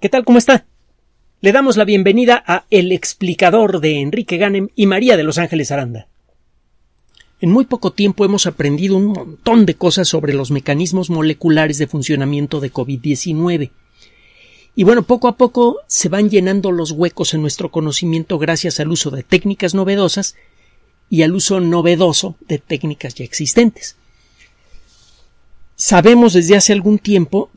¿Qué tal? ¿Cómo está? Le damos la bienvenida a El explicador de Enrique Ganem y María de Los Ángeles Aranda. En muy poco tiempo hemos aprendido un montón de cosas sobre los mecanismos moleculares de funcionamiento de COVID-19. Y bueno, poco a poco se van llenando los huecos en nuestro conocimiento gracias al uso de técnicas novedosas y al uso novedoso de técnicas ya existentes. Sabemos desde hace algún tiempo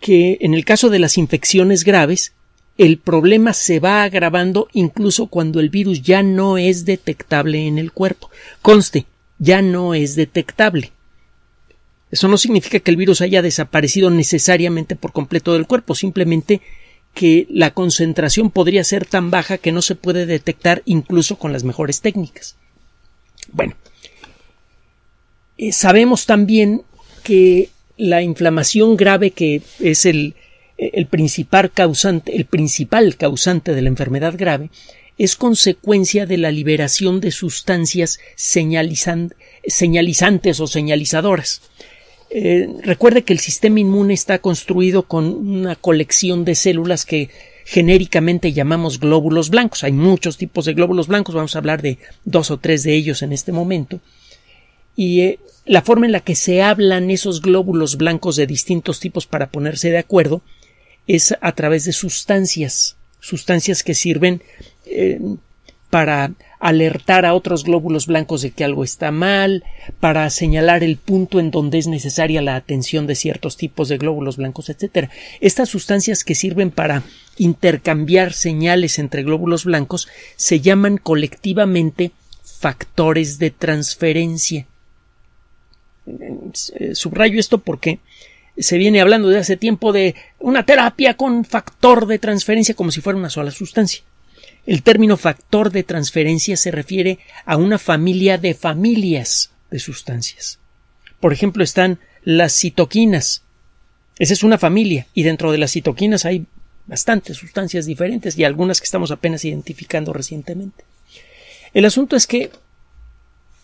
que en el caso de las infecciones graves, el problema se va agravando incluso cuando el virus ya no es detectable en el cuerpo. Conste, ya no es detectable. Eso no significa que el virus haya desaparecido necesariamente por completo del cuerpo, simplemente que la concentración podría ser tan baja que no se puede detectar incluso con las mejores técnicas. Bueno, eh, sabemos también que la inflamación grave que es el, principal causante, el principal causante de la enfermedad grave es consecuencia de la liberación de sustancias señalizantes o señalizadoras. Eh, recuerde que el sistema inmune está construido con una colección de células que genéricamente llamamos glóbulos blancos. Hay muchos tipos de glóbulos blancos, vamos a hablar de dos o tres de ellos en este momento y eh, la forma en la que se hablan esos glóbulos blancos de distintos tipos para ponerse de acuerdo es a través de sustancias, sustancias que sirven eh, para alertar a otros glóbulos blancos de que algo está mal, para señalar el punto en donde es necesaria la atención de ciertos tipos de glóbulos blancos, etc. Estas sustancias que sirven para intercambiar señales entre glóbulos blancos se llaman colectivamente factores de transferencia. Eh, subrayo esto porque se viene hablando de hace tiempo de una terapia con factor de transferencia como si fuera una sola sustancia. El término factor de transferencia se refiere a una familia de familias de sustancias. Por ejemplo, están las citoquinas. Esa es una familia y dentro de las citoquinas hay bastantes sustancias diferentes y algunas que estamos apenas identificando recientemente. El asunto es que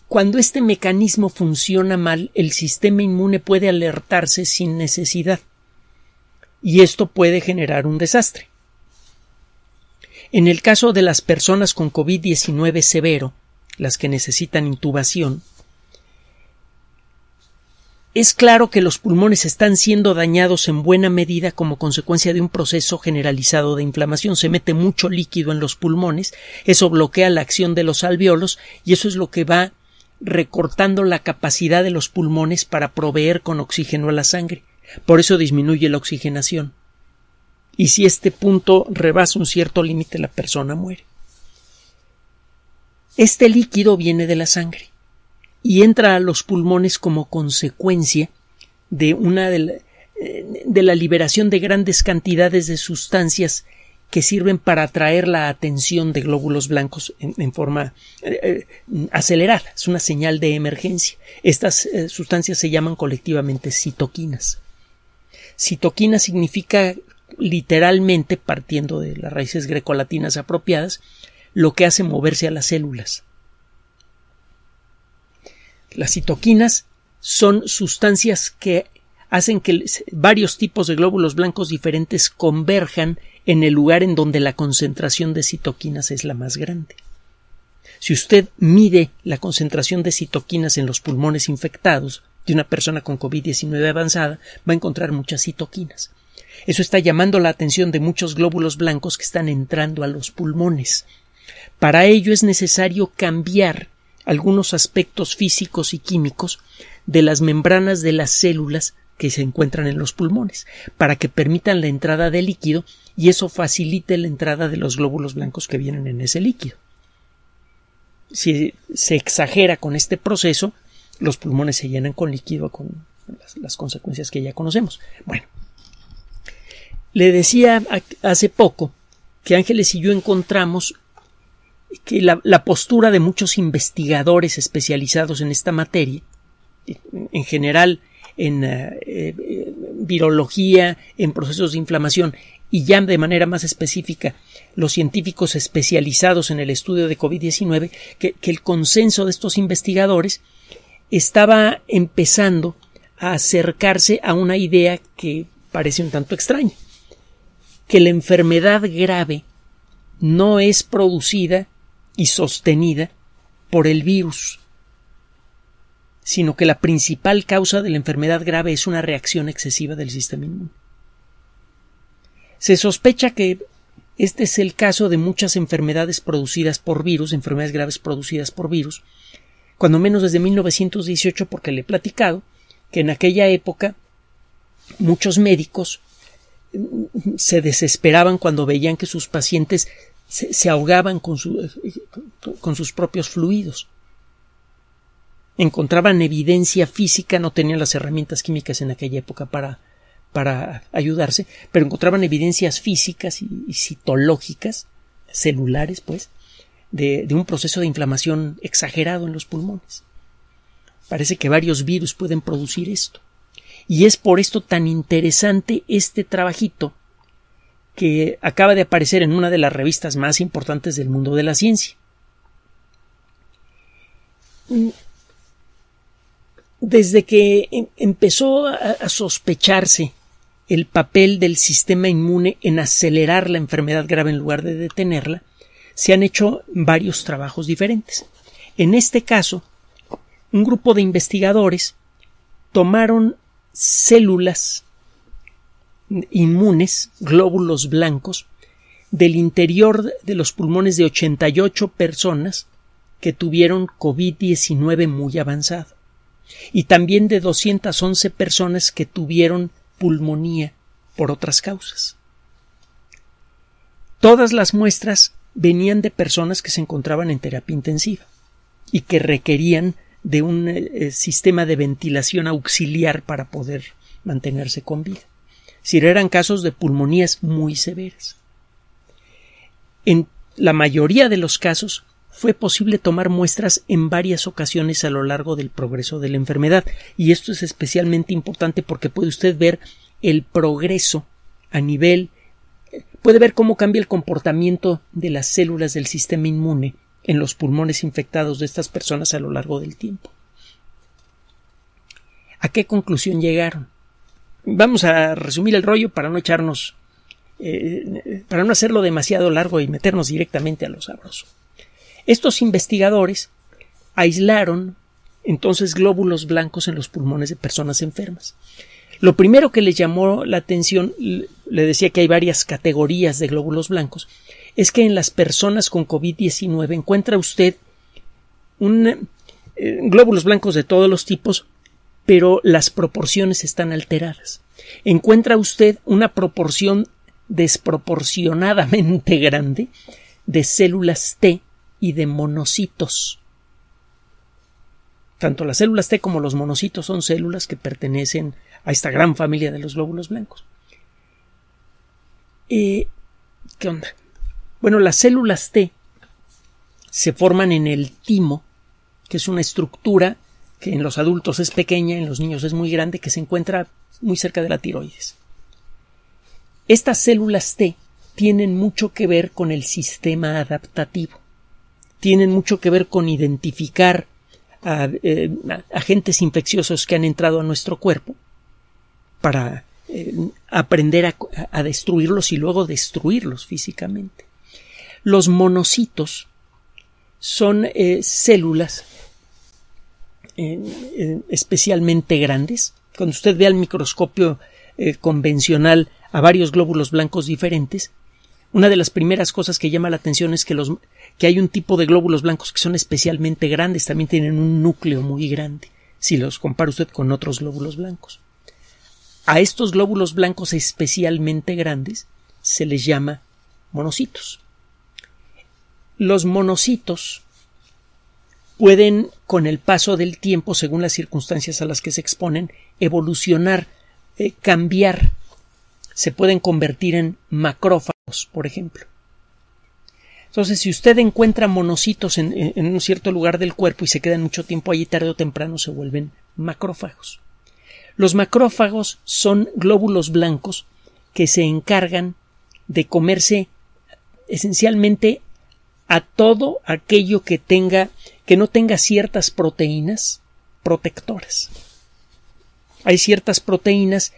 cuando este mecanismo funciona mal, el sistema inmune puede alertarse sin necesidad. Y esto puede generar un desastre. En el caso de las personas con COVID-19 severo, las que necesitan intubación, es claro que los pulmones están siendo dañados en buena medida como consecuencia de un proceso generalizado de inflamación. Se mete mucho líquido en los pulmones, eso bloquea la acción de los alveolos y eso es lo que va recortando la capacidad de los pulmones para proveer con oxígeno a la sangre. Por eso disminuye la oxigenación. Y si este punto rebasa un cierto límite, la persona muere. Este líquido viene de la sangre y entra a los pulmones como consecuencia de una de la, eh, la liberación de grandes cantidades de sustancias que sirven para atraer la atención de glóbulos blancos en, forma eh, eh, acelerada. Es una señal de emergencia. Estas eh, sustancias se llaman colectivamente citoquinas. Citoquina significa literalmente, partiendo de las raíces grecolatinas apropiadas, lo que hace moverse a las células. Las citoquinas son sustancias que hacen que varios tipos de glóbulos blancos diferentes converjan en el lugar en donde la concentración de citoquinas es la más grande. Si usted mide la concentración de citoquinas en los pulmones infectados de una persona con COVID-19 avanzada, va a encontrar muchas citoquinas. Eso está llamando la atención de muchos glóbulos blancos que están entrando a los pulmones. Para ello es necesario cambiar algunos aspectos físicos y químicos de las membranas de las células que se encuentran en los pulmones, para que permitan la entrada de líquido y eso facilite la entrada de los glóbulos blancos que vienen en ese líquido. Si se exagera con este proceso, los pulmones se llenan con líquido, con las, consecuencias que ya conocemos. Bueno, le decía hace poco que Ángeles y yo encontramos que la, postura de muchos investigadores especializados en esta materia, en general en eh, eh, virología, en procesos de inflamación y ya de manera más específica los científicos especializados en el estudio de COVID-19, que, que el consenso de estos investigadores estaba empezando a acercarse a una idea que parece un tanto extraña, que la enfermedad grave no es producida y sostenida por el virus, sino que la principal causa de la enfermedad grave es una reacción excesiva del sistema inmune. Se sospecha que este es el caso de muchas enfermedades producidas por virus, enfermedades graves producidas por virus, cuando menos desde 1918 porque le he platicado que en aquella época muchos médicos mm, se desesperaban cuando veían que sus pacientes se, ahogaban eh, con sus propios fluidos encontraban evidencia física, no tenían las herramientas químicas en aquella época para, para ayudarse, pero encontraban evidencias físicas y, citológicas, celulares, pues, de, de un proceso de inflamación exagerado en los pulmones. Parece que varios virus pueden producir esto. Y es por esto tan interesante este trabajito que acaba de aparecer en una de las revistas más importantes del mundo de la ciencia desde que em, empezó a, a sospecharse el papel del sistema inmune en acelerar la enfermedad grave en lugar de detenerla, se han hecho varios trabajos diferentes. En este caso, un grupo de investigadores tomaron células inmunes, glóbulos blancos, del interior de los pulmones de 88 personas que tuvieron COVID-19 muy avanzado y también de 211 personas que tuvieron pulmonía por otras causas. Todas las muestras venían de personas que se encontraban en terapia intensiva y que requerían de un eh, eh, sistema de ventilación auxiliar para poder mantenerse con vida. Si eran casos de pulmonías muy severas. En la mayoría de los casos fue posible tomar muestras en varias ocasiones a lo largo del progreso de la enfermedad y esto es especialmente importante porque puede usted ver el progreso a nivel puede ver cómo cambia el comportamiento de las células del sistema inmune en los pulmones infectados de estas personas a lo largo del tiempo. ¿A qué conclusión llegaron? Vamos a resumir el rollo para no echarnos eh, para no hacerlo demasiado largo y meternos directamente a lo sabroso. Estos investigadores aislaron entonces glóbulos blancos en los pulmones de personas enfermas. Lo primero que le llamó la atención, le decía que hay varias categorías de glóbulos blancos, es que en las personas con COVID-19 encuentra usted un, eh, glóbulos blancos de todos los tipos, pero las proporciones están alteradas. Encuentra usted una proporción desproporcionadamente grande de células T y de monocitos. Tanto las células T como los monocitos son células que pertenecen a esta gran familia de los glóbulos blancos. Eh, ¿Qué onda? Bueno, las células T se forman en el timo, que es una estructura que en los adultos es pequeña, en los niños es muy grande, que se encuentra muy cerca de la tiroides. Estas células T tienen mucho que ver con el sistema adaptativo tienen mucho que ver con identificar eh, a, agentes infecciosos que han entrado a nuestro cuerpo para eh, aprender a, destruirlos y luego destruirlos físicamente. Los monocitos son eh, células especialmente grandes. Cuando usted ve al microscopio convencional a varios glóbulos blancos diferentes, una de las primeras cosas que llama la atención es que, hay un tipo de glóbulos blancos que son especialmente grandes, también tienen un núcleo muy grande, si los compara usted con otros glóbulos blancos. A estos glóbulos blancos especialmente grandes se les llama monocitos. Los monocitos pueden, con el paso del tiempo, según las circunstancias a las que se exponen, evolucionar, eh, cambiar, se pueden convertir en macrófagos por ejemplo. Entonces, si usted encuentra monocitos en, en, un cierto lugar del cuerpo y se quedan mucho tiempo allí, tarde o temprano se vuelven macrófagos. Los macrófagos son glóbulos blancos que se encargan de comerse esencialmente a todo aquello que tenga que no tenga ciertas proteínas protectoras. Hay ciertas proteínas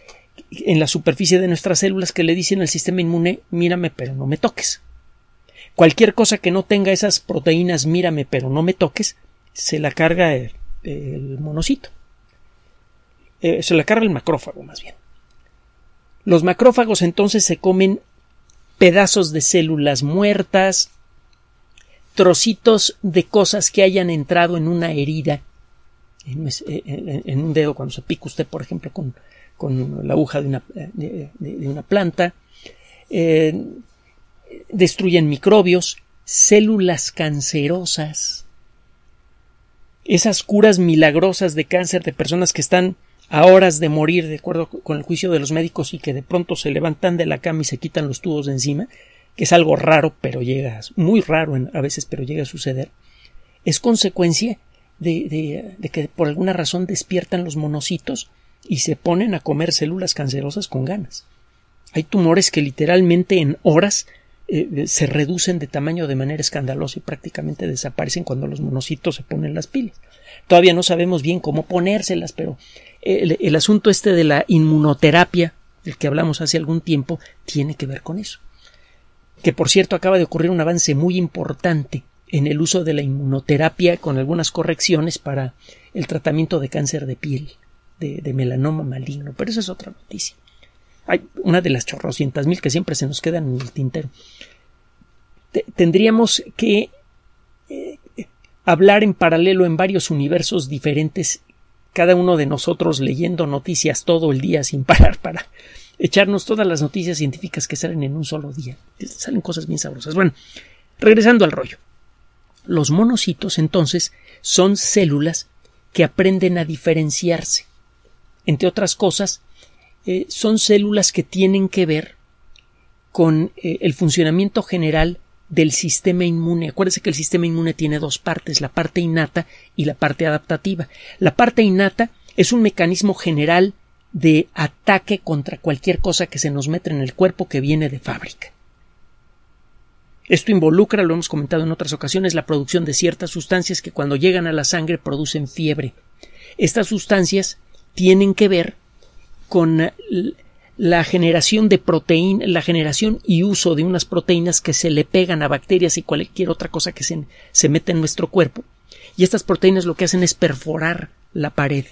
en la superficie de nuestras células que le dicen al sistema inmune mírame pero no me toques. Cualquier cosa que no tenga esas proteínas mírame pero no me toques, se la carga el, monocito. Eh, se la carga el macrófago más bien. Los macrófagos entonces se comen pedazos de células muertas, trocitos de cosas que hayan entrado en una herida, en, eh, en un dedo cuando se pica usted, por ejemplo, con, con la aguja de una, eh, planta, eh, destruyen microbios, células cancerosas, esas curas milagrosas de cáncer de personas que están a horas de morir, de acuerdo con el juicio de los médicos, y que de pronto se levantan de la cama y se quitan los tubos de encima, que es algo raro, pero llega, muy raro a veces, pero llega a suceder, es consecuencia de, de que por alguna razón despiertan los monocitos y se ponen a comer células cancerosas con ganas. Hay tumores que literalmente en horas eh, se reducen de tamaño de manera escandalosa y prácticamente desaparecen cuando los monocitos se ponen las pilas. Todavía no sabemos bien cómo ponérselas, pero el, el asunto este de la inmunoterapia, del que hablamos hace algún tiempo, tiene que ver con eso. Que por cierto acaba de ocurrir un avance muy importante en el uso de la inmunoterapia con algunas correcciones para el tratamiento de cáncer de piel de, melanoma maligno, pero esa es otra noticia. Hay una de las chorrocientas mil que siempre se nos quedan en el tintero. tendríamos que eh, hablar en paralelo en varios universos diferentes, cada uno de nosotros leyendo noticias todo el día sin parar para echarnos todas las noticias científicas que salen en un solo día. Salen cosas bien sabrosas. Bueno, regresando al rollo. Los monocitos entonces son células que aprenden a diferenciarse entre otras cosas, eh, son células que tienen que ver con eh, el funcionamiento general del sistema inmune. Acuérdense que el sistema inmune tiene dos partes, la parte innata y la parte adaptativa. La parte innata es un mecanismo general de ataque contra cualquier cosa que se nos mete en el cuerpo que viene de fábrica. Esto involucra, lo hemos comentado en otras ocasiones, la producción de ciertas sustancias que cuando llegan a la sangre producen fiebre. Estas sustancias tienen que ver con la generación de proteína, la generación y uso de unas proteínas que se le pegan a bacterias y cualquier otra cosa que se, mete en nuestro cuerpo. Y estas proteínas lo que hacen es perforar la pared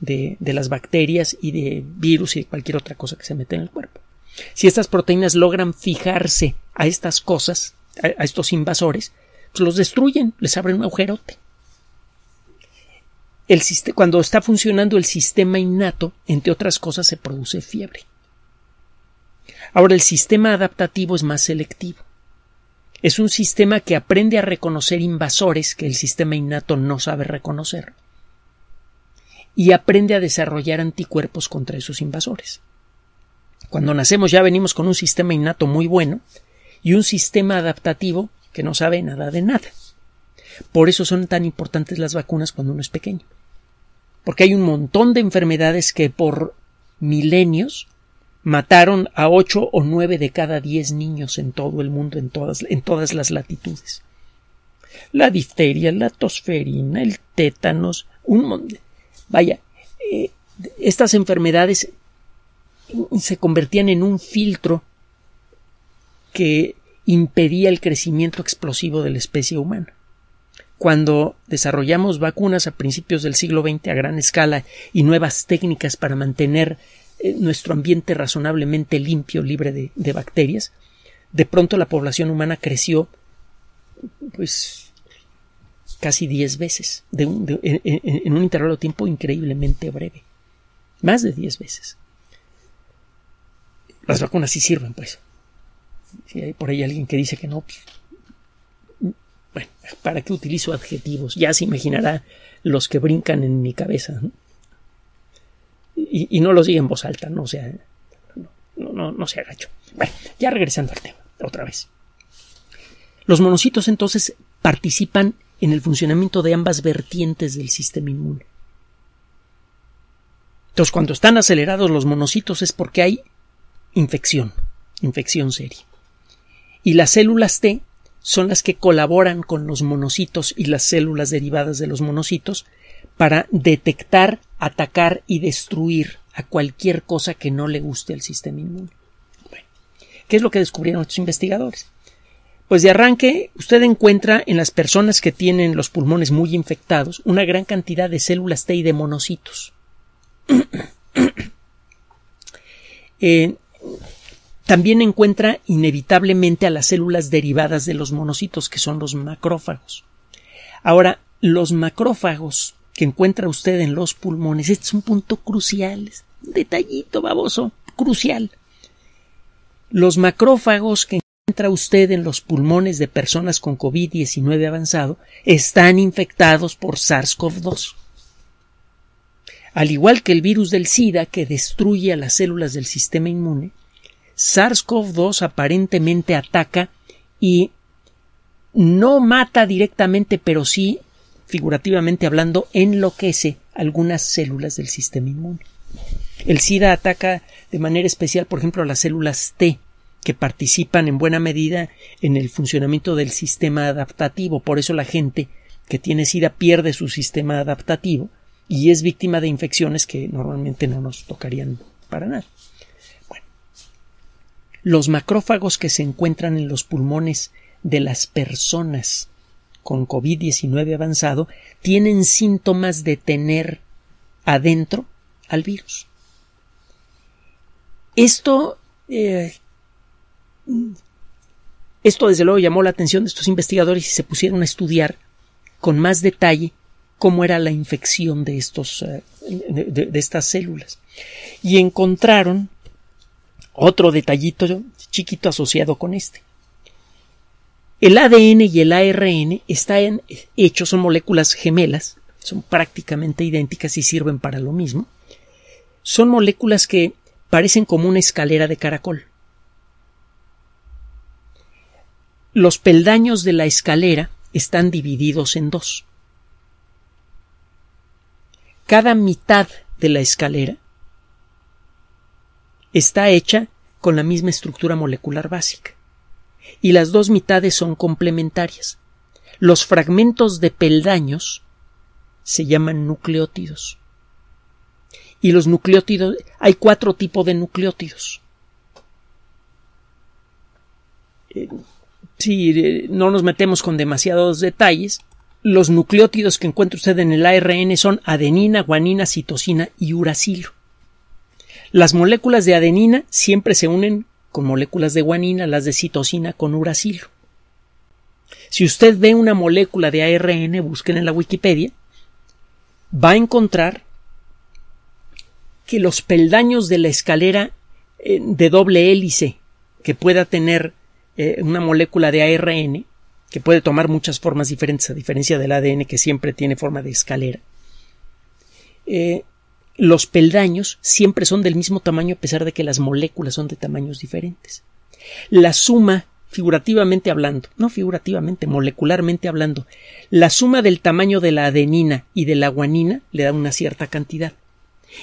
de, las bacterias y de virus y de cualquier otra cosa que se mete en el cuerpo. Si estas proteínas logran fijarse a estas cosas, a, a estos invasores, pues los destruyen, les abren un agujerote cuando está funcionando el sistema innato, entre otras cosas, se produce fiebre. Ahora, el sistema adaptativo es más selectivo. Es un sistema que aprende a reconocer invasores que el sistema innato no sabe reconocer y aprende a desarrollar anticuerpos contra esos invasores. Cuando nacemos ya venimos con un sistema innato muy bueno y un sistema adaptativo que no sabe nada de nada. Por eso son tan importantes las vacunas cuando uno es pequeño. Porque hay un montón de enfermedades que por milenios mataron a ocho o nueve de cada diez niños en todo el mundo, en todas, en todas las latitudes. La difteria, la tosferina, el tétanos, un montón. vaya, eh, estas enfermedades se convertían en un filtro que impedía el crecimiento explosivo de la especie humana cuando desarrollamos vacunas a principios del siglo XX a gran escala y nuevas técnicas para mantener eh, nuestro ambiente razonablemente limpio, libre de, bacterias, de pronto la población humana creció pues casi 10 veces en, un intervalo de tiempo increíblemente breve, más de 10 veces. Las vacunas sí sirven, pues. Si hay por ahí alguien que dice que no, pues, bueno, ¿para qué utilizo adjetivos? Ya se imaginará los que brincan en mi cabeza. Y, no los diga en voz alta, no sea. No, Bueno, ya regresando al tema, otra vez. Los monocitos entonces participan en el funcionamiento de ambas vertientes del sistema inmune. Entonces, cuando están acelerados los monocitos es porque hay infección, infección seria. Y las células T son las que colaboran con los monocitos y las células derivadas de los monocitos para detectar, atacar y destruir a cualquier cosa que no le guste al sistema inmune. ¿Qué es lo que descubrieron estos investigadores? Pues de arranque, usted encuentra en las personas que tienen los pulmones muy infectados una gran cantidad de células T y de monocitos. Eh, también encuentra inevitablemente a las células derivadas de los monocitos, que son los macrófagos. Ahora, los macrófagos que encuentra usted en los pulmones, este es un punto crucial, un detallito baboso, crucial. Los macrófagos que encuentra usted en los pulmones de personas con COVID-19 avanzado están infectados por SARS-CoV-2. Al igual que el virus del SIDA que destruye a las células del sistema inmune, SARS-CoV-2 aparentemente ataca y no mata directamente, pero sí, figurativamente hablando, enloquece algunas células del sistema inmune. El SIDA ataca de manera especial, por ejemplo, a las células T, que participan en buena medida en el funcionamiento del sistema adaptativo. Por eso la gente que tiene SIDA pierde su sistema adaptativo y es víctima de infecciones que normalmente no nos tocarían para nada los macrófagos que se encuentran en los pulmones de las personas con COVID-19 avanzado tienen síntomas de tener adentro al virus. Esto, eh, esto desde luego llamó la atención de estos investigadores y se pusieron a estudiar con más detalle cómo era la infección de, estos, eh, de estas células. Y encontraron otro detallito chiquito asociado con este. El ADN y el ARN están hechos, son moléculas gemelas, son prácticamente idénticas y sirven para lo mismo. Son moléculas que parecen como una escalera de caracol. Los peldaños de la escalera están divididos en dos. Cada mitad de la escalera está hecha con la misma estructura molecular básica. Y las dos mitades son complementarias. Los fragmentos de peldaños se llaman nucleótidos. Y los nucleótidos, hay cuatro tipos de nucleótidos. Eh, si eh, no nos metemos con demasiados detalles, los nucleótidos que encuentra usted en el ARN son adenina, guanina, citosina y uracilo. Las moléculas de adenina siempre se unen con moléculas de guanina, las de citosina con uracilo. Si usted ve una molécula de ARN, busquen en la Wikipedia, va a encontrar que los peldaños de la escalera eh, de doble hélice que pueda tener eh, una molécula de ARN, que puede tomar muchas formas diferentes, a diferencia del ADN que siempre tiene forma de escalera, eh, los peldaños siempre son del mismo tamaño a pesar de que las moléculas son de tamaños diferentes. La suma, figurativamente hablando, no figurativamente, molecularmente hablando, la suma del tamaño de la adenina y de la guanina le da una cierta cantidad.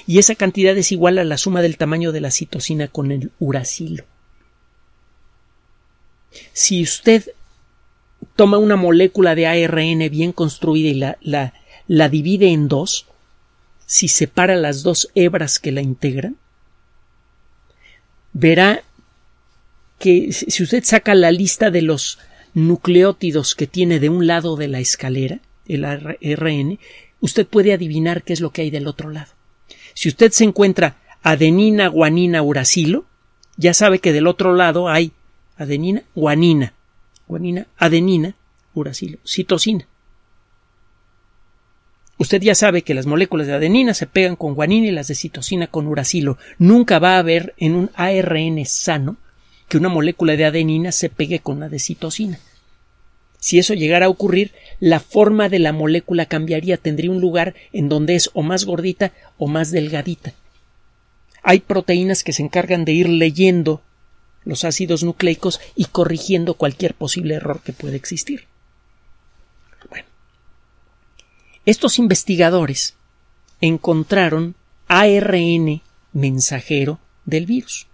Y esa cantidad es igual a la suma del tamaño de la citosina con el uracilo. Si usted toma una molécula de ARN bien construida y la, la, la divide en dos, si separa las dos hebras que la integran, verá que si usted saca la lista de los nucleótidos que tiene de un lado de la escalera, el ARN, usted puede adivinar qué es lo que hay del otro lado. Si usted se encuentra adenina, guanina, uracilo, ya sabe que del otro lado hay adenina, guanina, guanina, adenina, uracilo, citosina. Usted ya sabe que las moléculas de adenina se pegan con guanina y las de citosina con uracilo. Nunca va a haber en un ARN sano que una molécula de adenina se pegue con la de citosina. Si eso llegara a ocurrir, la forma de la molécula cambiaría, tendría un lugar en donde es o más gordita o más delgadita. Hay proteínas que se encargan de ir leyendo los ácidos nucleicos y corrigiendo cualquier posible error que pueda existir. Estos investigadores encontraron ARN mensajero del virus.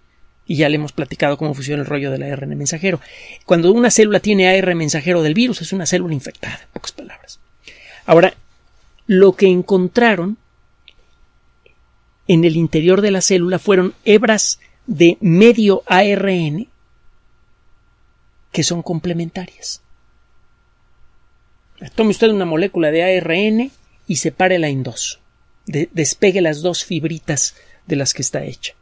Y ya le hemos platicado cómo funciona el rollo del ARN mensajero. Cuando una célula tiene ARN mensajero del virus, es una célula infectada, en pocas palabras. Ahora, lo que encontraron en el interior de la célula fueron hebras de medio ARN que son complementarias. Tome usted una molécula de ARN y sepárela en dos. despegue las dos fibritas de las que está hecha.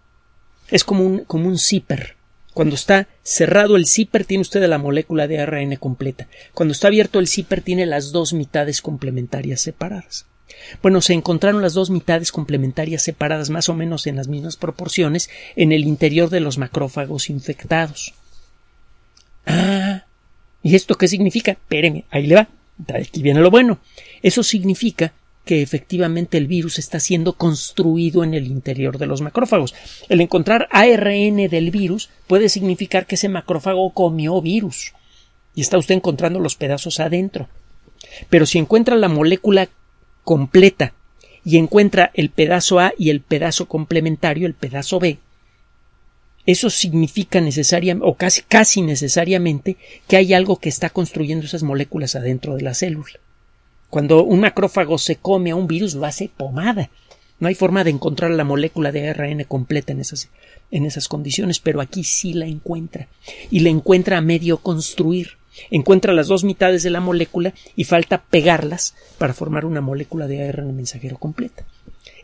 Es como un, como un zipper. Cuando está cerrado el zipper tiene usted la molécula de ARN completa. Cuando está abierto el zipper tiene las dos mitades complementarias separadas. Bueno, se encontraron las dos mitades complementarias separadas más o menos en las mismas proporciones en el interior de los macrófagos infectados. Ah. ¿Y esto qué significa? Espéreme, ahí le va. Aquí viene lo bueno. Eso significa que efectivamente el virus está siendo construido en el interior de los macrófagos. El encontrar ARN del virus puede significar que ese macrófago comió virus y está usted encontrando los pedazos adentro. Pero si encuentra la molécula completa y encuentra el pedazo A y el pedazo complementario, el pedazo B, eso significa necesariamente o casi, necesariamente que hay algo que está construyendo esas moléculas adentro de la célula. Cuando un macrófago se come a un virus lo hace pomada. No hay forma de encontrar la molécula de ARN completa en esas, en esas condiciones, pero aquí sí la encuentra. Y la encuentra a medio construir. Encuentra las dos mitades de la molécula y falta pegarlas para formar una molécula de ARN mensajero completa.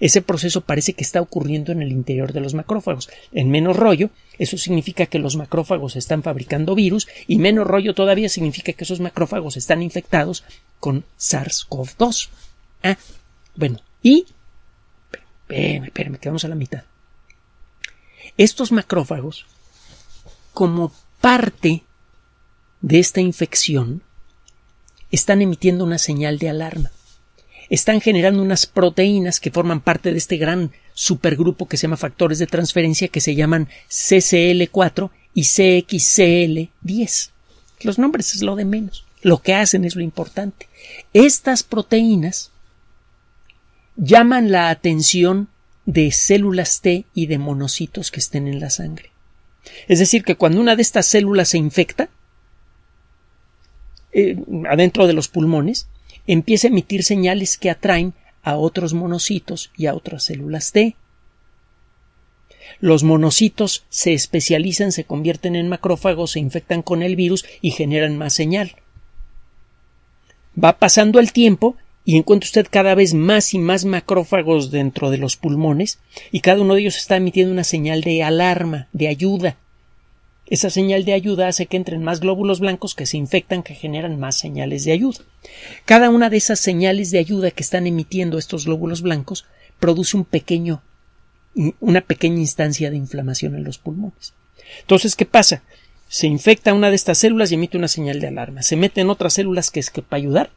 Ese proceso parece que está ocurriendo en el interior de los macrófagos. En menos rollo, eso significa que los macrófagos están fabricando virus y menos rollo todavía significa que esos macrófagos están infectados con SARS-CoV-2. Ah, bueno, y... Espérame, espérame, quedamos a la mitad. Estos macrófagos, como parte de esta infección, están emitiendo una señal de alarma están generando unas proteínas que forman parte de este gran supergrupo que se llama factores de transferencia que se llaman CCL4 y CXCL10. Los nombres es lo de menos. Lo que hacen es lo importante. Estas proteínas llaman la atención de células T y de monocitos que estén en la sangre. Es decir, que cuando una de estas células se infecta, eh, adentro de los pulmones, empieza a emitir señales que atraen a otros monocitos y a otras células T. Los monocitos se especializan, se convierten en macrófagos, se infectan con el virus y generan más señal. Va pasando el tiempo y encuentra usted cada vez más y más macrófagos dentro de los pulmones y cada uno de ellos está emitiendo una señal de alarma, de ayuda, esa señal de ayuda hace que entren más glóbulos blancos que se infectan que generan más señales de ayuda. Cada una de esas señales de ayuda que están emitiendo estos glóbulos blancos produce un pequeño una pequeña instancia de inflamación en los pulmones. Entonces, ¿qué pasa? Se infecta una de estas células y emite una señal de alarma. Se meten otras células que es que para ayudar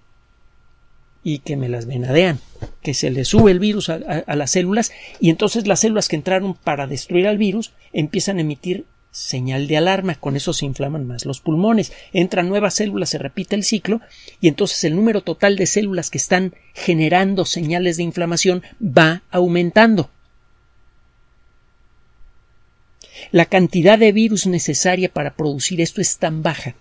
y que me las venadean, que se le sube el virus a las células y entonces las células que entraron para destruir al virus empiezan a emitir señal de alarma, con eso se inflaman más los pulmones, entran nuevas células, se repite el ciclo, y entonces el número total de células que están generando señales de inflamación va aumentando. La cantidad de virus necesaria para producir esto es tan baja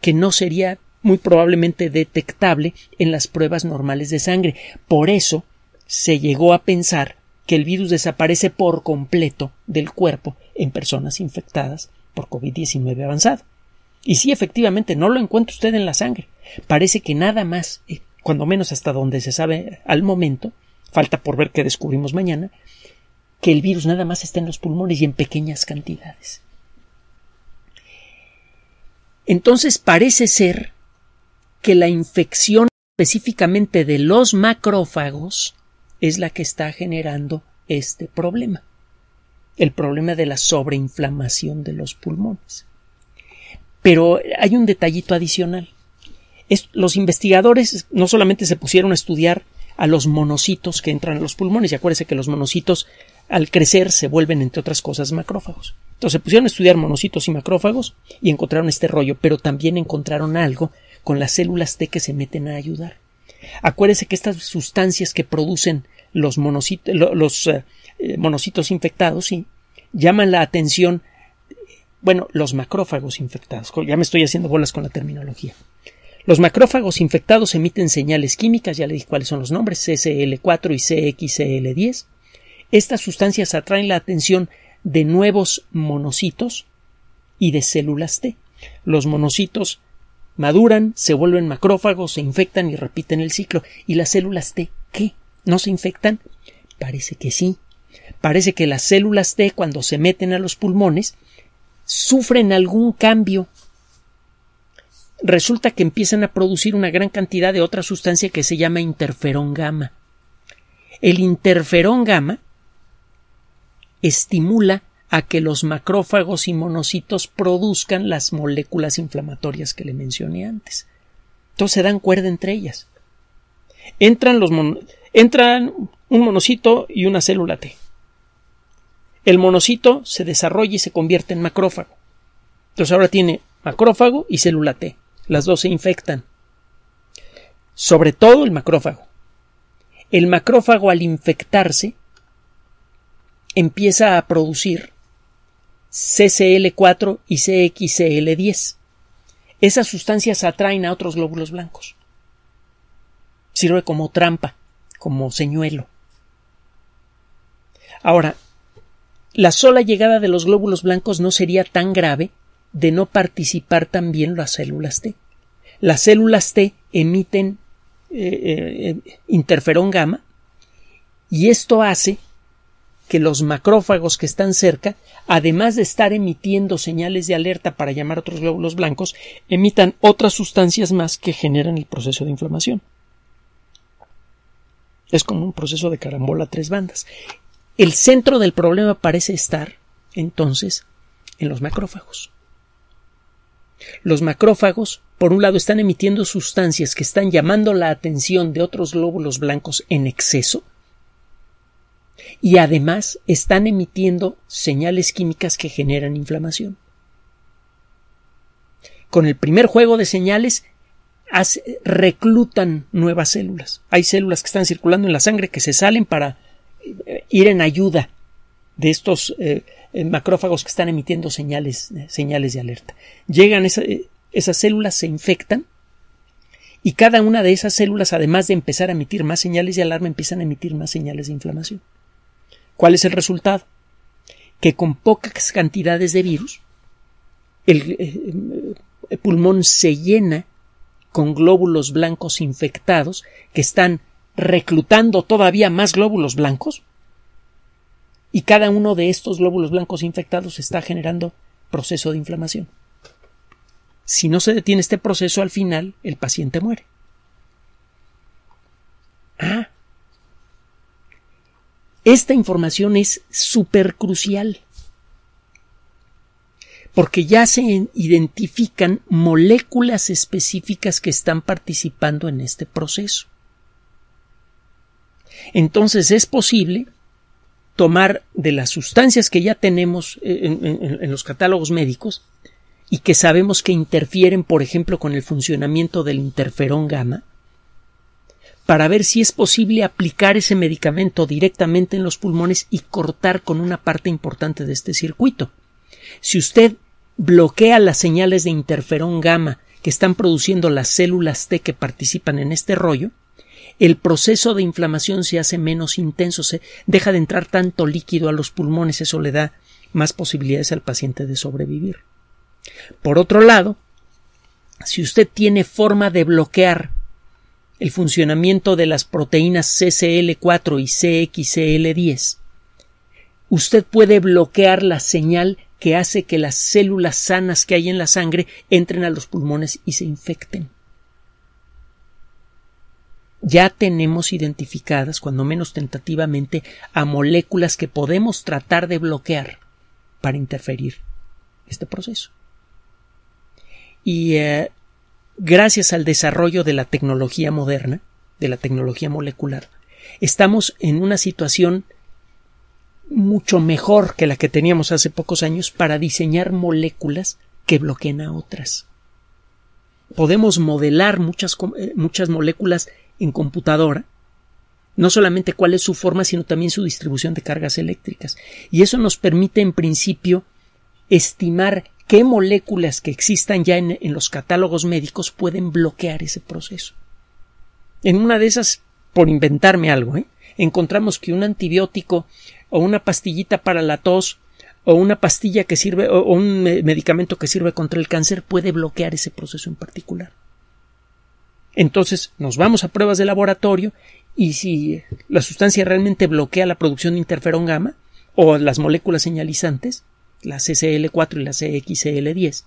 que no sería muy probablemente detectable en las pruebas normales de sangre. Por eso se llegó a pensar que el virus desaparece por completo del cuerpo en personas infectadas por COVID-19 avanzado. Y sí, efectivamente, no lo encuentra usted en la sangre. Parece que nada más, cuando menos hasta donde se sabe al momento, falta por ver qué descubrimos mañana, que el virus nada más está en los pulmones y en pequeñas cantidades. Entonces parece ser que la infección específicamente de los macrófagos es la que está generando este problema, el problema de la sobreinflamación de los pulmones. Pero hay un detallito adicional. los investigadores no solamente se pusieron a estudiar a los monocitos que entran a los pulmones, y acuérdense que los monocitos al crecer se vuelven, entre otras cosas, macrófagos. Entonces se pusieron a estudiar monocitos y macrófagos y encontraron este rollo, pero también encontraron algo con las células T que se meten a ayudar. Acuérdese que estas sustancias que producen los, eh, eh, monocitos, los infectados ¿sí? llaman la atención, bueno, los macrófagos infectados. Ya me estoy haciendo bolas con la terminología. Los macrófagos infectados emiten señales químicas, ya le dije cuáles son los nombres, CCL4 y CXCL10. Estas sustancias atraen la atención de nuevos monocitos y de células T. Los monocitos maduran, se vuelven macrófagos, se infectan y repiten el ciclo. ¿Y las células T qué? ¿No se infectan? Parece que sí. Parece que las células T cuando se meten a los pulmones sufren algún cambio. Resulta que empiezan a producir una gran cantidad de otra sustancia que se llama interferón gamma. El interferón gamma estimula a que los macrófagos y monocitos produzcan las moléculas inflamatorias que le mencioné antes. Entonces se dan cuerda entre ellas. Entran, los entran un monocito y una célula T. El monocito se desarrolla y se convierte en macrófago. Entonces ahora tiene macrófago y célula T. Las dos se infectan. Sobre todo el macrófago. El macrófago al infectarse empieza a producir CCL4 y CXCL10. Esas sustancias atraen a otros glóbulos blancos. Sirve como trampa, como señuelo. Ahora, la sola llegada de los glóbulos blancos no sería tan grave de no participar también las células T. Las células T emiten eh, eh, eh, interferón gamma y esto hace que los macrófagos que están cerca, además de estar emitiendo señales de alerta para llamar a otros glóbulos blancos, emitan otras sustancias más que generan el proceso de inflamación. Es como un proceso de carambola a tres bandas. El centro del problema parece estar, entonces, en los macrófagos. Los macrófagos, por un lado, están emitiendo sustancias que están llamando la atención de otros glóbulos blancos en exceso, y además están emitiendo señales químicas que generan inflamación. Con el primer juego de señales reclutan nuevas células. Hay células que están circulando en la sangre que se salen para eh, ir en ayuda de estos eh, eh, macrófagos que están emitiendo señales, señales de alerta. Llegan esas células, se infectan y cada una de esas células, además de empezar a emitir más señales de alarma, empiezan a emitir más señales de inflamación. ¿Cuál es el resultado? Que con pocas cantidades de virus, eh, eh, el, pulmón se llena con glóbulos blancos infectados que están reclutando todavía más glóbulos blancos y cada uno de estos glóbulos blancos infectados está generando proceso de inflamación. Si no se detiene este proceso, al final el paciente muere. Ah, esta información es súper crucial porque ya se identifican moléculas específicas que están participando en este proceso. Entonces es posible tomar de las sustancias que ya tenemos eh, en, los catálogos médicos y que sabemos que interfieren, por ejemplo, con el funcionamiento del interferón gamma, para ver si es posible aplicar ese medicamento directamente en los pulmones y cortar con una parte importante de este circuito. Si usted bloquea las señales de interferón gamma que están produciendo las células T que participan en este rollo, el proceso de inflamación se hace menos intenso, se deja de entrar tanto líquido a los pulmones, eso le da más posibilidades al paciente de sobrevivir. Por otro lado, si usted tiene forma de bloquear el funcionamiento de las proteínas CCL4 y CXCL10, usted puede bloquear la señal que hace que las células sanas que hay en la sangre entren a los pulmones y se infecten. Ya tenemos identificadas, cuando menos tentativamente, a moléculas que podemos tratar de bloquear para interferir este proceso. Y eh, gracias al desarrollo de la tecnología moderna, de la tecnología molecular, estamos en una situación mucho mejor que la que teníamos hace pocos años para diseñar moléculas que bloqueen a otras. Podemos modelar muchas, eh, muchas moléculas en computadora, no solamente cuál es su forma, sino también su distribución de cargas eléctricas. Y eso nos permite, en principio, estimar qué moléculas que existan ya en, los catálogos médicos pueden bloquear ese proceso. En una de esas, por inventarme algo, ¿eh? encontramos que un antibiótico o una pastillita para la tos o una pastilla que sirve o, o un medicamento que sirve contra el cáncer puede bloquear ese proceso en particular. Entonces nos vamos a pruebas de laboratorio y si la sustancia realmente bloquea la producción de interferón gamma o las moléculas señalizantes, la CCL4 y la CXCL10,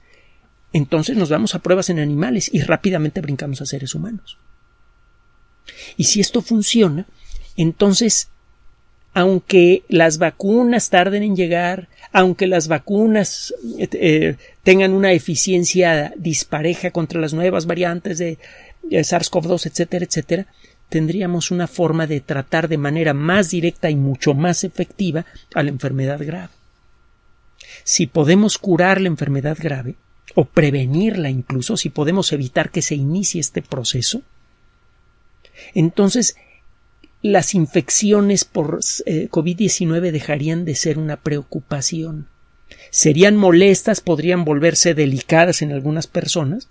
entonces nos vamos a pruebas en animales y rápidamente brincamos a seres humanos. Y si esto funciona, entonces, aunque las vacunas tarden en llegar, aunque las vacunas eh, tengan una eficiencia dispareja contra las nuevas variantes de SARS-CoV-2, etcétera, etcétera, tendríamos una forma de tratar de manera más directa y mucho más efectiva a la enfermedad grave si podemos curar la enfermedad grave o prevenirla incluso, si podemos evitar que se inicie este proceso, entonces las infecciones por eh, COVID-19 dejarían de ser una preocupación. Serían molestas, podrían volverse delicadas en algunas personas,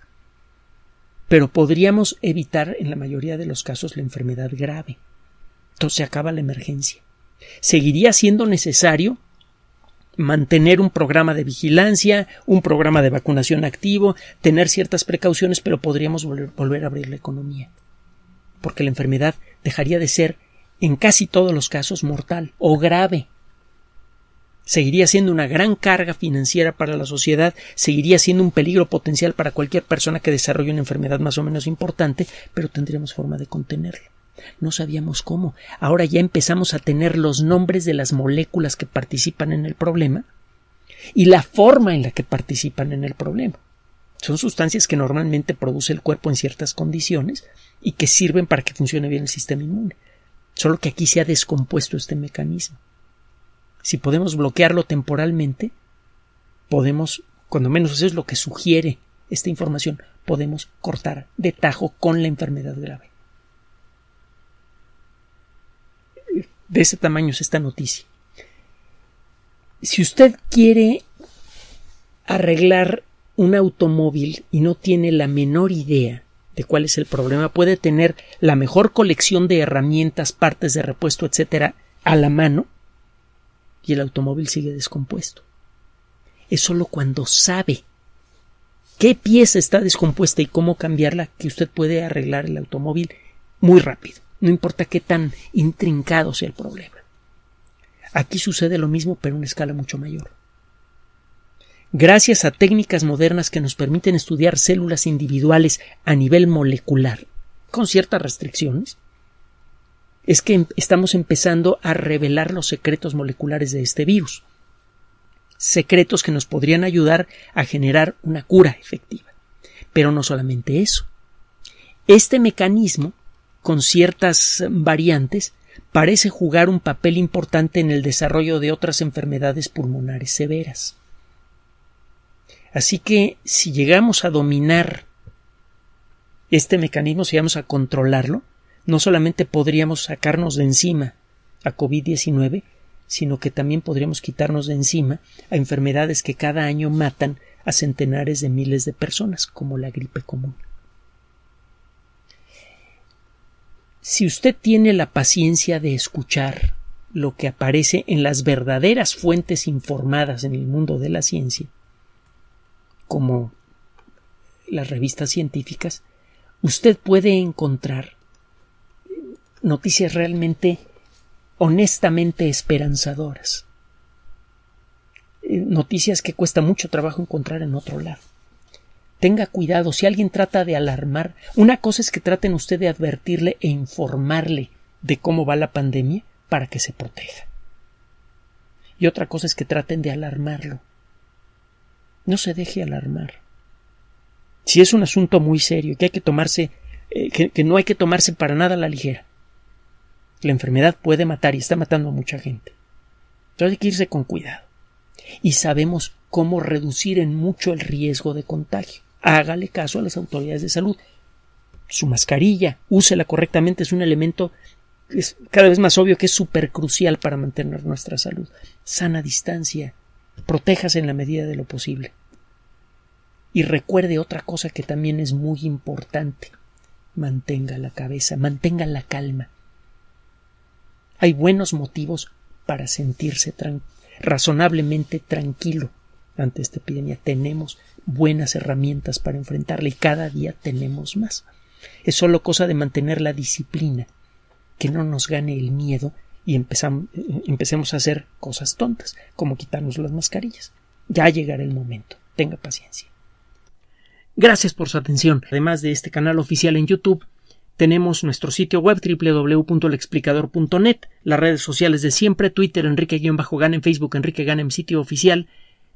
pero podríamos evitar en la mayoría de los casos la enfermedad grave. Entonces se acaba la emergencia. Seguiría siendo necesario mantener un programa de vigilancia, un programa de vacunación activo, tener ciertas precauciones, pero podríamos volver, a abrir la economía, porque la enfermedad dejaría de ser, en casi todos los casos, mortal o grave. Seguiría siendo una gran carga financiera para la sociedad, seguiría siendo un peligro potencial para cualquier persona que desarrolle una enfermedad más o menos importante, pero tendríamos forma de contenerlo. No sabíamos cómo. Ahora ya empezamos a tener los nombres de las moléculas que participan en el problema y la forma en la que participan en el problema. Son sustancias que normalmente produce el cuerpo en ciertas condiciones y que sirven para que funcione bien el sistema inmune. Solo que aquí se ha descompuesto este mecanismo. Si podemos bloquearlo temporalmente, podemos, cuando menos eso es lo que sugiere esta información, podemos cortar de tajo con la enfermedad grave. de ese tamaño es esta noticia. Si usted quiere arreglar un automóvil y no tiene la menor idea de cuál es el problema, puede tener la mejor colección de herramientas, partes de repuesto, etcétera, a la mano y el automóvil sigue descompuesto. Es solo cuando sabe qué pieza está descompuesta y cómo cambiarla que usted puede arreglar el automóvil muy rápido no importa qué tan intrincado sea el problema. Aquí sucede lo mismo, pero en una escala mucho mayor. Gracias a técnicas modernas que nos permiten estudiar células individuales a nivel molecular, con ciertas restricciones, es que em-, estamos empezando a revelar los secretos moleculares de este virus, secretos que nos podrían ayudar a generar una cura efectiva. Pero no solamente eso. Este mecanismo con ciertas variantes, parece jugar un papel importante en el desarrollo de otras enfermedades pulmonares severas. Así que si llegamos a dominar este mecanismo, si llegamos a controlarlo, no solamente podríamos sacarnos de encima a COVID-19, sino que también podríamos quitarnos de encima a enfermedades que cada año matan a centenares de miles de personas, como la gripe común. Si usted tiene la paciencia de escuchar lo que aparece en las verdaderas fuentes informadas en el mundo de la ciencia, como las revistas científicas, usted puede encontrar noticias realmente honestamente esperanzadoras. Eh, noticias que cuesta mucho trabajo encontrar en otro lado. Tenga cuidado si alguien trata de alarmar. Una cosa es que traten usted de advertirle e informarle de cómo va la pandemia para que se proteja. Y otra cosa es que traten de alarmarlo. No se deje alarmar. Si es un asunto muy serio, que hay que tomarse, eh, que, no hay que tomarse para nada a la ligera. La enfermedad puede matar y está matando a mucha gente. Entonces hay que irse con cuidado. Y sabemos cómo reducir en mucho el riesgo de contagio hágale caso a las autoridades de salud. Su mascarilla, úsela correctamente, es un elemento es cada vez más obvio que es súper crucial para mantener nuestra salud. Sana distancia, protéjase en la medida de lo posible. Y recuerde otra cosa que también es muy importante. Mantenga la cabeza, mantenga la calma. Hay buenos motivos para sentirse razonablemente tranquilo ante esta epidemia. Tenemos buenas herramientas para enfrentarla y cada día tenemos más. Es solo cosa de mantener la disciplina, que no nos gane el miedo y eh, empecemos a hacer cosas tontas, como quitarnos las mascarillas. Ya llegará el momento. Tenga paciencia. Gracias por su atención. Además de este canal oficial en YouTube, tenemos nuestro sitio web www.lexplicador.net, las redes sociales de siempre, Twitter Enrique-Gan, Facebook Enrique Gan, sitio oficial,